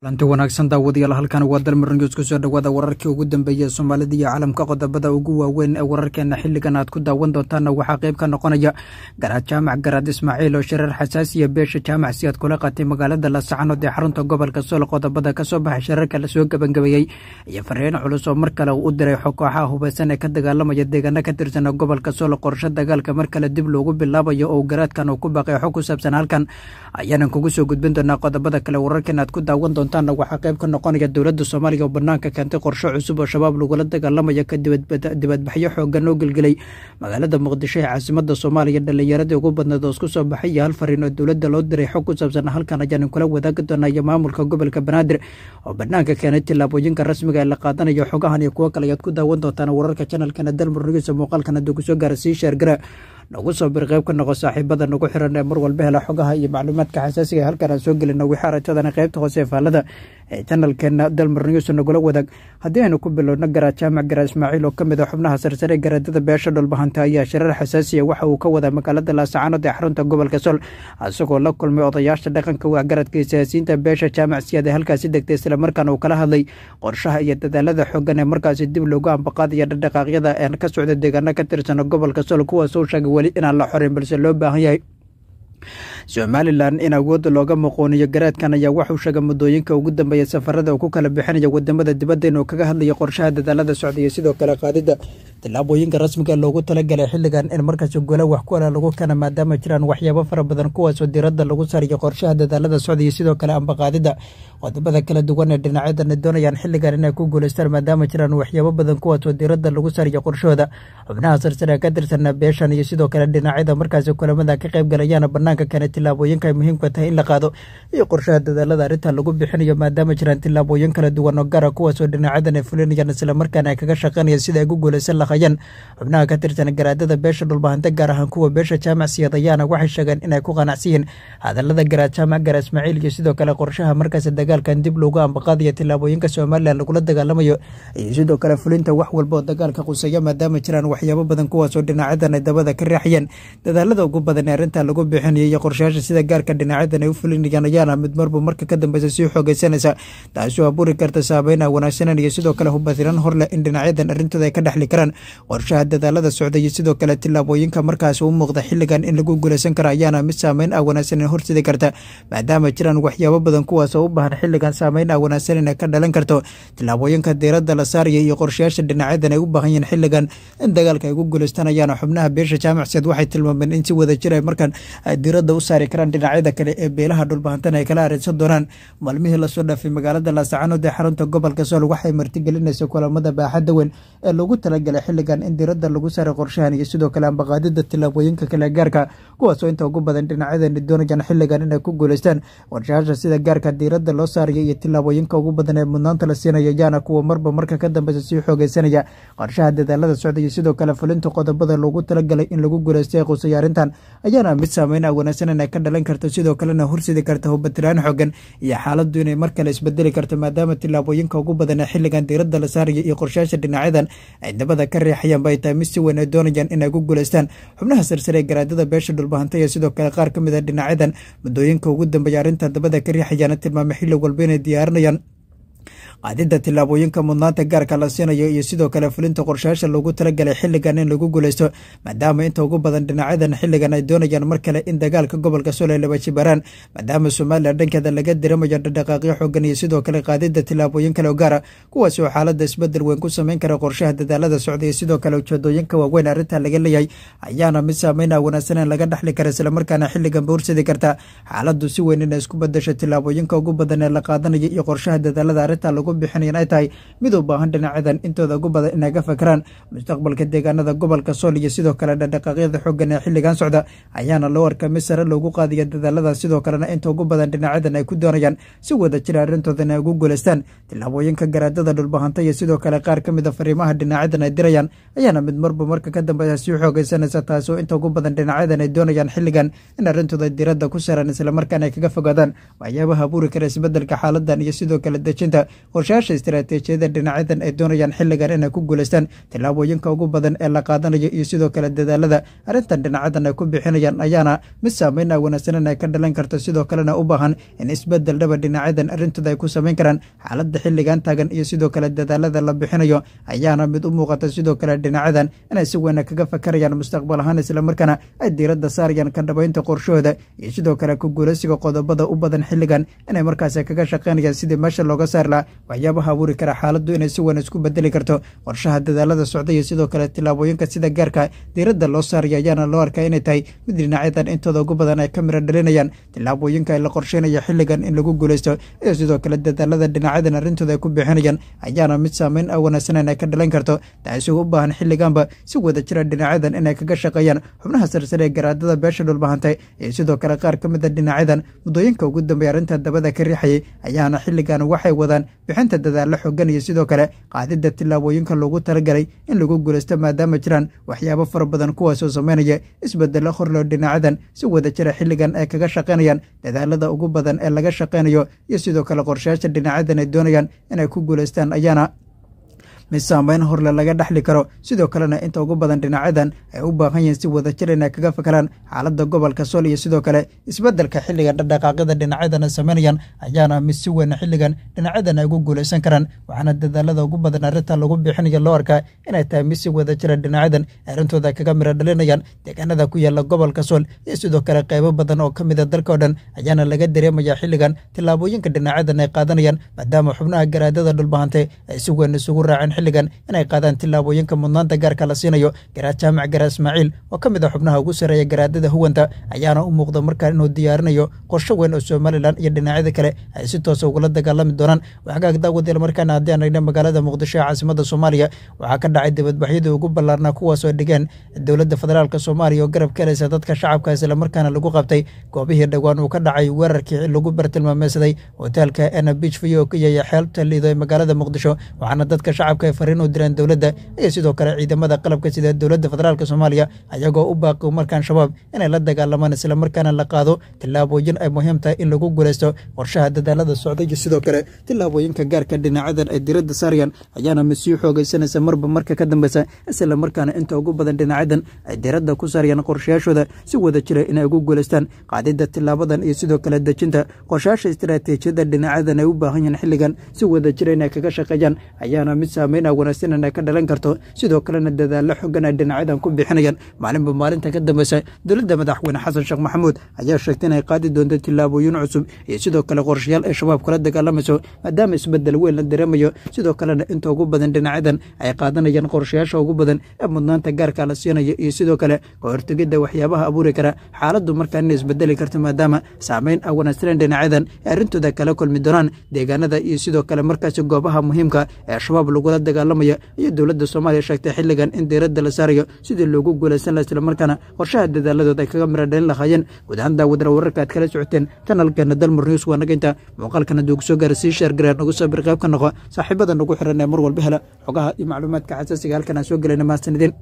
kulanti wanaagsan daawadayaal halkan waa dalmar news kusoo dhowaada wararkii ugu dambeeyey ee soomaalida iyo caalamka qodobada ugu waaweyn ee wararkeena xilligan aad ku daawan doontaana waxaa qayb ka noqonaya garaad jaamac garaad ismaaciil oo shareer xasaasiya beesha jaamac si aad kula qaatay magaalada lasacanood ee xarunta gobolka sool qodobada kasoo baxay shirarka lasoo gebangabeeyey iyo fareen culus oo mar kale u diray xokooxaha hubaysan ee ka dagaalamaya deegaana ka tirsana gobolka sool qorsho dagaalka mar kale dib loogu bilaabayo oo garaadkan uu ku baqeexo ku saabsan halkan ayaanan kugu soo gudbin doonaa qodobada kale wararkeena aad ku daawan doonta doontaana waxaa qayb ka noqonaya dowladda soomaaliya oo bannaanka keentay qorsho cusub oo shabaab lagula dagaalamaya ka dibadbaxyo xooggan oo gelgelay magaalada muqdisho ee caasimadda soomaaliya dhallinyaradii ugu badneed oo isku soo baxay iyo hal fariin oo dowladda loo diray xog ku saabsan halkan ayaanin kula wadaagi doonaya maamulka gobolka banaadir oo bannaanka keenay tillaabooyinka rasmiga ee la qaadanayo xogahan iyo kuwo kale ayaad ku daawan doontaan wararka janalkana dalmurnigiisa nugisa muuqaalkana dugu soo gaara sii sheergara nagu soo bir qeyb ka noqo saaxiibada nagu xiran ee mar walba hela xogaha iyo macluumaadka xasaasiga halkan aan soo gelino wixii aragtadana qaybta hoose ee faalada janalkeena dalmar newso nagula wadaag haddii aynu ku bilowno garaad jaamac garaad ismaaciil oo ka mid a ah xubnaha sarsare garaadada beesha dhulbahanta ayaa shirar xasaasiya waxa uu ka wadaa magaalada laasacaanood ee xarunta gobolka sool isagoo la kulmay odayaasha dhaqanka waxgaradka ah iyo siyaasiyiinta beesha jaamac siyaad ee halkaasi degtay islamarkaana uu kala hadlay qorshaha iyo dadaalada xoogan ee markaasi dib loogu ambaqaadaya dhadhaqaaqyada een ka socda deegaano ka tirsana gobolka sol kuwaas uu sheegay weli inaan la xorin balse loo baahan yahay somalilan in awood looga muquuniyo garaadkan ayaa waxauu sheegay muddooyinka ugu dambeeya safarada uu ku kala bixinaya wadamada dibadda inuu kaga hadlayo qorshaha dadaalada socdaiyo sidoo kale qaadidda tillaabooyinka rasmiga loogu talagalay xilligan in markaas gola wax ku ala ah lagu kana maadaama jiraan waxyaabo fara badan kuwaasoo diiradda lagu saariyo qorshaha dadaalada socdaiyo sidoo kale ambaqaadida qodobada kala duwan ee dhinacyadan doonayaan xilligan inay ku guulaystaan maadaama jiraan waxyaabo badan kuwaasoo diiradda lagu saariyo qorshahooda xubnaha sarsare ka tirsan beeshan iyo sidoo kale dhinacyada markaasi kulamada ka qaybgalayaana bannaanka kane tillaabooyinka ay muhiimka tahay in la qaado iyo qorshaha dadaalada arrintan lagu bixinayo maadaama jiraan tillaabooyin kala duwan oo gaara ah, kuwaasoo dhinacyadan ay fulinayaan islamarkaana ay kaga shaqaynayaan sida ay ugu guulaysan lahayeen xubnaha ka tirsan garaadada beesha dhulbahanta gaar ahaan kuwa beesha jaamac siyadayaana waxay sheegeen inay ku qanacsan yihiin garaad jaamac gaara ismaaciil iyo sidoo kale qorshaha markaas dagaalkan dib loogu ambaqaadaya tillaabooyinka somalilan lagula dagaalamayo iyo sidoo kale fulinta wax walba oo dagaalka quseeya maadaama jiraan waxyaabo badan kuwaasoo dhinacyadan dabada ka raaxiyeen dadaalada ugu badan ee arrintan lagu bixinayo iyo qorshaha dabaasha sida gaarka dhinacadan ay u fulinayaan ayaana mid marba marka ka dambeysa sii xoogeysanaysa taasi oo aburi karta saabeyna ah wanaagsanan iyo sidoo kale hubatiran horleh in dhinacyadan arrintooda ay ka dhexli karaan qorshaha dadaalada socda iyo sidoo kale tilaabooyinka markaas u muuqda xilligan in lagu guulaysan kara ayaana mid saameyn ah wanaagsanan horsidi karta maadaama jiraan waxyaabo badan kuwaas oo u baahan xilligan saameyn ah wanaagsanan ay ka dhalan karto tilaabooyinka diiradda la saaraya iyo qorshayaasha dhinacyadan ay u baahan yihiin xilligan in dagaalka ay ugu guulaystanayaan xubnaha beesha jaamacseed waxay tilmaameen in si wada jir ah ay markaan diiradda u saari karaan dhinacyada kale ee beelaha dhulbahantan ay kala arinsan doonaan maalmihii lasoo dhaafay magaalada laascaanood ee xarunta gobolka sool waxay martigelinaysa kulamada baaxadda weyn ee lagu talagalay xilligan in diradda lagu saaray qorshahan iyo sidoo kale ambaqaadida tillaabooyinka kale gaarka kuwaasoo inta ugu badan dhinacyadani doonayaan xilligan inay ku guulaystaan warshaasha sida gaarka diiradda loo saarayo iyo tillaabooyinka ugu badan ee mudnaanta la siinayo yaana kuwa marba marka ka dambeysa sii xoogeysanaya qorshaha dadaalada socda iyo sidoo kale fulinta qodobada loogu talagalay in lagu guulaysta qusayaarintan ayaana mid saameyn wanaagsan ay ka dhalan karto sidoo kalena horsidi karta hubatiraan xoogan iyo xaaladu inay mar kale isbedeli karto maadaama tillaabooyinka ugu badana xilligan diiradda la saaraya iyo qorshaasha dhinacyadan ay dabada ka riixayaan ba ay tahay mid si weyn ay doonayaan inay ku guuleystaan xubnaha sarsare ee garaadada beesha dhulbahanta iyo sidoo kale qaar ka mid a ah dhinacyadan muddooyinka ugu dambeeya arrintan dabada ka riixayaana tilmaamay xilli walba inay diyaarinayaan qaadida tillaabooyinka mudnaanta gaarka la siinayo iyo sidoo kale fulinta qorshayaasha loogu talagalay xilligan in lagu guuleysto maadaama inta ugu badan dhinacyadan xilligan ay doonayaan mar kale in dagaalka gobolka sooley laba maadaama somalilan dhankeeda laga diramayo dhaqdhaqaaqyo xoogan iyo sidoo kale qaadidda tillaabooyin kale oo gaara ah, kuwaasi oo xaaladda isbedel weyn ku samayn kara qorshaha dadaalada socda iyo sidoo kale ujeedooyinka waaweyn arrintaa laga leeyahay ayaana mid saameyna wanaagsaneen laga dhexli kara islamarkaana xilligan baursidi karta xaaladdu si weyn inay isku badasho tillaabooyinka ugu badan ee la qaadanayo iyo qorshaha dadaalada arrintaa lagu ugu bixinayn ay tahay mid u baahan dhinacyadan intooda ugu badan inay ka mustaqbalka deegaanada gobolka sool iyo sidoo kale dhadhaqaaqyada xoogan ee xilligan socda ayaana loo mid sare loogu qaadiya dadaaladan sidoo kalena inta ugu badan dhinacyadan ay ku doonayaan si wada jira arrintooda inay ugu guulaystaan tilaabooyinka garaadada dhulbahanta iyo sidoo kale qaar ka mida ah fariimaha dhinacyadan ay dirayaan ayaana mid marba marka ka dambeeya sii xoogaysanaysa taasoo inta ugu badan dhinacyadan ay doonayaan xilligan in arrintooda diradda ku saran islamarkaana ay kaga fogaadaan waxyaabaha abuuri kara isbeddelka xaaladan iyo sidoo kale dejinta qorshayaasha istaraatiijiyada dhinacyadan ay doonayaan xilligan inay ku guulaystaan tallaabooyinka ugu badan ee la qaadanayo iyo sidoo kale dadaalada arrintan dhinacyadan ay ku bixinayaan ayaana mid saamaynaa wanaagsanan ay ka dhalan karto sidoo kalena u baahan in isbeddel dhaba dhinacyadan arrintooda ay ku samayn karaan xaaladda xilligan taagan iyo sidoo kale dadaalada la bixinayo ayaana mid u muuqata sidoo kale dhinacyadan inay si weyna kaga fakarayaan mustaqbal ahaan islamarkaana ay diiradda saarayaan kadhabaynta qorshahooda iyo sidoo kale ku guulaysiga qodobada u badan xilligan inay markaasi kaga shaqaynayaan sidii meesha looga saar saarlaa waxyaabaha abuuri kara xaaladdu inay si weyn isku bedeli karto qorshaha dadaalada socda iyo sidoo kale tilaabooyinka sida gaarka diiradda loo saaraya ayaana loo arkaa inay tahay mid dhinacyadan intooda ugu badan ay ka mira dhalinayaan tillaabooyinka la qorsheynaya xilligan in lagu guuleysto iyo sidoo kale dadaalada dhinacyadan arrintooda ay ku bixinayaan ayaana mid saameyn aan ah wanaagsaneyn ay ka dhalin karto taasi u baahan xilliganba si wada jira dhinacyadan inay kaga shaqeeyaan xubnaha sarsare ee garaadada beesha dhulbahantay iyo sidoo kale qaar ka mid a ah dhinacyadan muddooyinka ugu dambeeya arrinta dabada ka riixayay ayaana xilligan waxay wadaan bixinta dadaallo xoogan sidoo kale qaadidda tillaabooyinka loogu talagalay in lagu guulaysto maadaama jiraan waxyaabo fara badan kuwaasoo sameynaya isbedelo horloo dhinacyadan si wada jira xilligan ay kaga shaqaynayaan dadaalada ugu badan ee laga shaqaynayo iyo sidoo kale qorshayaasha dhinacyadan ay doonayaan inay ku guulaystaan ayaana mid saameyn horle laga dhexli karo sidoo kalena inta ugu badan dhinacyadan ay u baahan yihiin si wada jir inay kaga fakaraan xaaladda gobolka sool iyo sidoo kale isbeddelka xilliga dhaqdhaqaaqyada dhinacyadana sameynayaan ayaana mid si weyn xilligan dhinacyadan ay ugu guulaysan karaan waxaana dadaalada ugu badan arrintan lagu bixinaya loo arkaa inay tahay mid si wada jira ah dhinacyadan arrintooda kaga miro dhalinayaan deegaanada ku yaalla gobolka sool iyo sidoo kale qaybo badan oo ka mida ah dalka o dhan ayaana laga dareemayaa xilligan tillaabooyinka dhinacyadan ay qaadanayaan maadaama xubnaha garaadada dhulbahantay ay si weyn isugu raaceen xilligan inay qaadaan tillaabooyinka mudnaanta gaarka la siinayo garaad jaamac garaad ismaaciil oo ka mid ah xubnaha ugu sareeya garaadada huwanta ayaana u muuqda markaan inuu diyaarinayo qorsho weyn oo somalilan iyo dhinacyada kale ay si toosa ah ugula dagaalami doonaan waxgaag daawadiel markaana haddii aan eegna magaalada muqdisho ee caasimada soomaaliya waxaa ka dhacay dibadbaxyadii ugu ballaarnaa kuwaasoo dhigeen dowladda federaalk soomaaliya oo garab ka helaysa dadka shacabka islamarkaana lagu qabtay goobihii dhowaan uu ka dhacay weerarkii lagu bartilmaameysaday hoteelka ena biich v o ka liido ee magaalada muqdisho waxaana dadka shacabka kale fariin u direen dowladda iyo sidoo kale ciidamada qalabka sida dowladda federaalk soomaaliya ayagoo u baaqi markaan shabaab inay la dagaalamaan islamarkaana la qaado tillaabooyin ay muhiim tahay in lagu guulaysto qorshaha dadaalada socday iyo sidoo kale tillaabooyinka gaarka dhinacyadan ay diradda saarayaan ayaana masii xoogaysanaysa marba marka ka dambeysa islamarkaana inta ugu badan dhinacyadan ay diradda ku saarayaan qorshayaashooda si wada jira inay ugu guleystaan qaadida tilaabadan iyo sidoo kale dejinta qorshayaasha istaraatiijiyada dhinacyadan ay u baahan yihiin xilligan si wada jira inay kaga shaqeeyaan ayaana mid saamey haweenaa ah wanaagsanana ka dhalan karto sidoo kalena dadaalla xoogana dhinacyadan ku bixinayan maalinba maalinta ka dambeysa dowladda madaxweyne xasan sheekh maxamuud ayaa sheegtay inay qaadi doonto tillaabooyin cusub iyo sidoo kale qorshayaal ay shabaab kala dagaalamayso maadaama isbedel weyn la dareemayo sidoo kalena inta ugu badan dhinacyadan ay qaadanayaan qorshayaasha ugu badan ee mudnaanta gaarka la siinaya iyo sidoo kale ka hortegidda waxyaabaha abuuri kara xaaladdu markaa inay isbedeli karto maadaama saameyn a ah wanaagsanan dhinacyadan ee arrintooda kala kulmi doonaan deegaanada iyo sidoo kale markaasi goobaha muhiimka ah ee shabaab lagula dagaalamaya iyo dowladda soomaaliya sheegtay xilligan in diiradda la saarayo sidii loogu guulaysan laha islamarkaana qorshaha dadaaladood ay kaga miradhalin lahaayeen gudahaan daawadara wararka aad kala socoteen kanalkeena dalmur news waa nagaynta muuqaalkana hadduu soo gaara sii sheergareen ugu sabir qayb ka noqo saaxiibada nagu xiran ee mar walba hela xogaha iyo macluumaadka xasaasiga halkan aan soo gelayna mahadsanideen